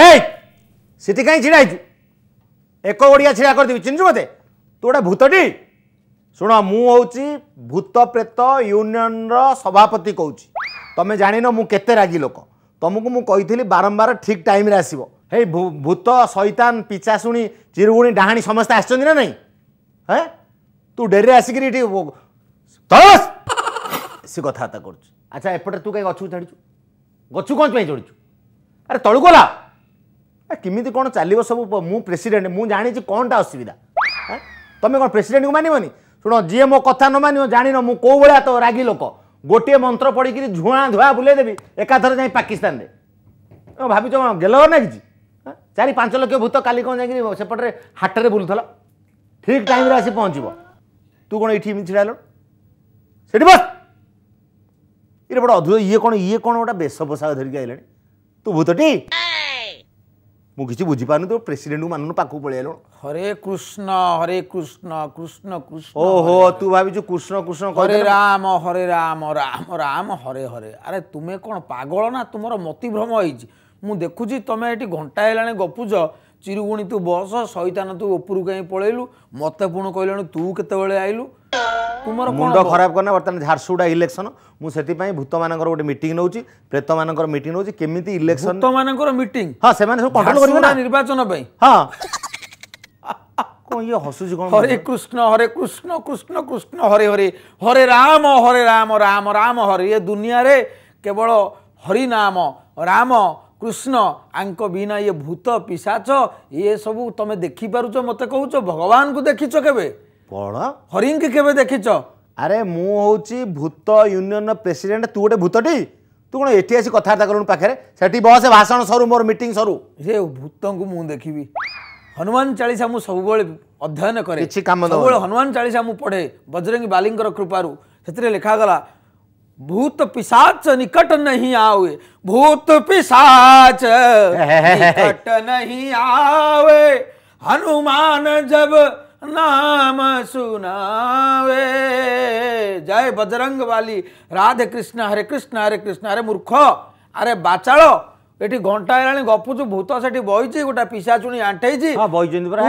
ଏଇ ସେଠି କାହିଁ ଛିଡ଼ା ହେଇଛୁ ଏକ ଓଡ଼ିଆ ଛିଡ଼ା କରିଦେବି ଚିହ୍ନିଛୁ ମୋତେ ତୁ ଗୋଟେ ଭୂତଟି ଶୁଣ ମୁଁ ହେଉଛି ଭୂତ ପ୍ରେତ ୟୁନିୟନର ସଭାପତି କହୁଛି ତମେ ଜାଣିନ ମୁଁ କେତେ ରାଗି ଲୋକ ତମକୁ ମୁଁ କହିଥିଲି ବାରମ୍ବାର ଠିକ୍ ଟାଇମ୍ରେ ଆସିବ ହେଇ ଭୂତ ଶୈତାନ ପିଚାଶୁଣି ଚିରୁଗୁଣି ଡାହାଣୀ ସମସ୍ତେ ଆସିଛନ୍ତି ନା ନାହିଁ ହେଁ ତୁ ଡେରିରେ ଆସିକିରି ଏଠି ସେ କଥାବାର୍ତ୍ତା କରୁଛୁ ଆଚ୍ଛା ଏପଟେ ତୁ କାହିଁ ଗଛକୁ ଛାଡ଼ିଛୁ ଗଛକୁ କ'ଣ ପାଇଁ ଚଢ଼ିଛୁ ଆରେ ତଳକୁ ଗଲା କେମିତି କ'ଣ ଚାଲିବ ସବୁ ମୁଁ ପ୍ରେସିଡେଣ୍ଟ ମୁଁ ଜାଣିଛି କ'ଣଟା ଅସୁବିଧା ତମେ କ'ଣ ପ୍ରେସିଡେଣ୍ଟକୁ ମାନିବନି ଶୁଣ ଯିଏ ମୋ କଥା ନ ମାନିବ ଜାଣିନ ମୁଁ କେଉଁ ଭଳିଆ ତ ରାଗି ଲୋକ ଗୋଟିଏ ମନ୍ତ୍ର ପଢ଼ିକିରି ଝୁଣା ଧୁଆ ବୁଲେଇ ଦେବି ଏକାଥରେ ଯାଇ ପାକିସ୍ତାନରେ ଭାବିଛ କ'ଣ ଗେଲ ନାଗିଛି ଚାରି ପାଞ୍ଚ ଲକ୍ଷ ଭୂତ କାଲି କ'ଣ ଯାଇକିରି ସେପଟରେ ହାଟରେ ବୁଲୁଥିଲ ଠିକ୍ ଟାଇମ୍ରେ ଆସି ପହଞ୍ଚିବ ତୁ କ'ଣ ଏଇଠି ଏମିତି ଛିଡ଼ା ହେଲୁ ସେଠି ବସ୍ ଇରେ ଗୋଟେ ଅଦ୍ଭୁତ ଇଏ କ'ଣ ଇଏ କ'ଣ ଗୋଟେ ବେଶ ପୋଷାକ ଧରିକି ଆଇଲାଣି ତୁ ଭୂତଟି ମୁଁ କିଛି ବୁଝିପାରୁନି ତୁ ପ୍ରେସିଡେଣ୍ଟ ମାନଙ୍କ ପାଖକୁ ପଳେଇଲ ହରେ କୃଷ୍ଣ ହରେ କୃଷ୍ଣ କୃଷ୍ଣ କୃଷ୍ଣ ଓହୋ ତୁ ଭାବିଛୁ କୃଷ୍ଣ କୃଷ୍ଣ ହରେ ରାମ ହରେ ରାମ ରାମ ରାମ ହରେ ହରେ ଆରେ ତୁମେ କ'ଣ ପାଗଳ ନା ତୁମର ମତିଭ୍ରମ ହେଇଛି ମୁଁ ଦେଖୁଛି ତମେ ଏଠି ଘଣ୍ଟା ହେଲାଣି ଗପୁଛ ଚିରୁଗୁଣି ତୁ ବସ ଶୈତାନ ତୁ ଉପରକୁ କାହିଁ ପଳେଇଲୁ ମୋତେ ପୁଣି କହିଲଣି ତୁ କେତେବେଳେ ଆଇଲୁ ମୁଣ୍ଡ ଖରାପ କରେନା ବର୍ତ୍ତମାନ ଝାରସୁଗୁଡ଼ା ଇଲେକ୍ସନ୍ ମୁଁ ସେଥିପାଇଁ ଭୂତମାନଙ୍କର ଗୋଟେ ମିଟିଂ ନେଉଛି ପ୍ରେତମାନଙ୍କର ମିଟିଂ ନେଉଛି କେମିତି ଇଲେକ୍ସନ୍ ଭୂତମାନଙ୍କର ମିଟିଂ ହଁ ସେମାନେ ସବୁ କଣ୍ଟ୍ରୋଲ କରିବେ ନା ନିର୍ବାଚନ ପାଇଁ ହଁ କ'ଣ ଇଏ ହସୁଛି କ'ଣ ହରେ କୃଷ୍ଣ ହରେ କୃଷ୍ଣ କୃଷ୍ଣ କୃଷ୍ଣ ହରେ ହରେ ହରେ ରାମ ହରେ ରାମ ରାମ ରାମ ହରେ ଏ ଦୁନିଆରେ କେବଳ ହରିନାମ ରାମ କୃଷ୍ଣ ଆଙ୍କ ବିନା ଇଏ ଭୂତ ପିଶାଚ ଇଏ ସବୁ ତମେ ଦେଖିପାରୁଛ ମୋତେ କହୁଛ ଭଗବାନଙ୍କୁ ଦେଖିଛ କେବେ কোণ হরিণকে কেবে দেখিছ আরে মু হচ্ছে ভূত ইউনিয়ন প্রেসিডেন্ট তু গোটে ভূতটি তু কোণ এটি আসি কথাবার্তা করুন পাখে সেটি বসে ভাষণ সরু মোর মিটিং সরু সে ভূতঙ্কু মু দেখিবি হনুমান চালিশা মু সবুলে অধ্যয়ন করে কিছু কাম সবুলে হনুমান চালিশা মু পড়ে বজরঙ্গী বালিঙ্কর কৃপারু ସେଥିରେ ଲେଖାଗଲା ଭୂତ ପିସାଚ ନିକଟ ନାହିଁ ଆୱେ ଭୂତ ପିସାଚ ନିକଟ ନାହିଁ ଆୱେ ହନୁମାନ ଜବ नाम सुनावे जय बजरंग वाली राधे कृष्ण हरे कृष्ण हरे कृष्ण हरे मूर्ख अरे बाचाल ଏଠି ଘଣ୍ଟା ହେଲାଣି ଗପୁଛୁ ଭୂତ ସେଠି ବଇଛି ଗୋଟେ ପିସା ଚୁଣି ଆଣ୍ଠେଇଛି ହଁ ବଇଛନ୍ତି ପରା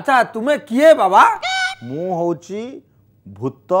ଆଚ୍ଛା ତୁମେ କିଏ ବାବା ମୁଁ ହେଉଛି ଭୂତ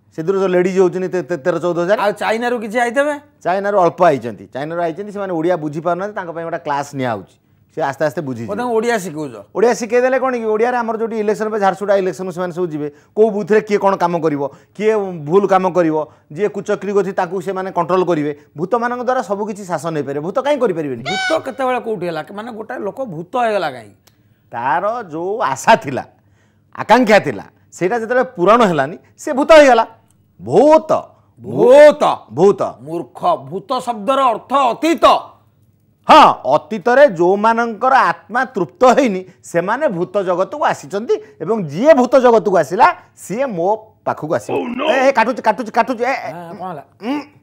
ସେଥିରୁ ଯେଉଁ ଲେଡ଼ିଜ୍ ହେଉଛନ୍ତି ତେର ଚଉଦ ହଜାର ଆଉ ଚାଇନାରୁ କିଛି ଆଇଥିବେ ଚାଇନାରୁ ଅଳ୍ପ ଆଇଛନ୍ତି ଚାଇନାରୁ ଆଇଛନ୍ତି ସେମାନେ ଓଡ଼ିଆ ବୁଝିପାରୁନାହାନ୍ତି ତାଙ୍କ ପାଇଁ ଗୋଟେ କ୍ଲାସ୍ ନିଆହେଉଛି ସେ ଆସ୍ତେ ଆସ୍ତେ ବୁଝି ତାଙ୍କୁ ଓଡ଼ିଆ ଶିଖାଉଛ ଓଡ଼ିଆ ଶିଖେଇ ଦେଲେ କ'ଣ କି ଓଡ଼ିଆରେ ଆମର ଯେଉଁଠି ଇଲେକ୍ସନ୍ ପାଇଁ ଝାରସୁଡ଼ା ଇଲେକ୍ସନ୍ ସେମାନେ ସବୁ ଯିବେ କେଉଁ ବୁଥରେ କିଏ କ'ଣ କାମ କରିବ କିଏ ଭୁଲ କାମ କରିବ ଯିଏ କୁଚକ୍ରି ଅଛି ତାକୁ ସେମାନେ କଣ୍ଟ୍ରୋଲ କରିବେ ଭୂତମାନଙ୍କ ଦ୍ୱାରା ସବୁକିଛି ଶାସନ ହେଇପାରିବ ଭୂତ କାହିଁ କରିପାରିବେନି ଭୂତ କେତେବେଳେ କେଉଁଠି ହେଲା ମାନେ ଗୋଟାଏ ଲୋକ ଭୂତ ହେଇଗଲା କାହିଁ ତାର ଯେଉଁ ଆଶା ଥିଲା ଆକାଂକ୍ଷା ଥିଲା ସେଇଟା ଯେତେବେଳେ ପୂରଣ ହେଲାନି ସେ ଭୂତ ହେଇଗଲା ভূত ভূত ভূত মূর্খ ভূত শব্দর অর্থ অতীত ହଁ ଅତୀତରେ ଯେଉଁମାନଙ୍କର ଆତ୍ମା ତୃପ୍ତ ହେଇନି ସେମାନେ ଭୂତ ଜଗତକୁ ଆସିଛନ୍ତି ଏବଂ ଯିଏ ଭୂତ ଜଗତକୁ ଆସିଲା ସିଏ ମୋ ପାଖକୁ ଆସିବ ଏ କାଟୁଛି କାଟୁଛି କାଟୁଛି ଏ କ'ଣ ହେଲା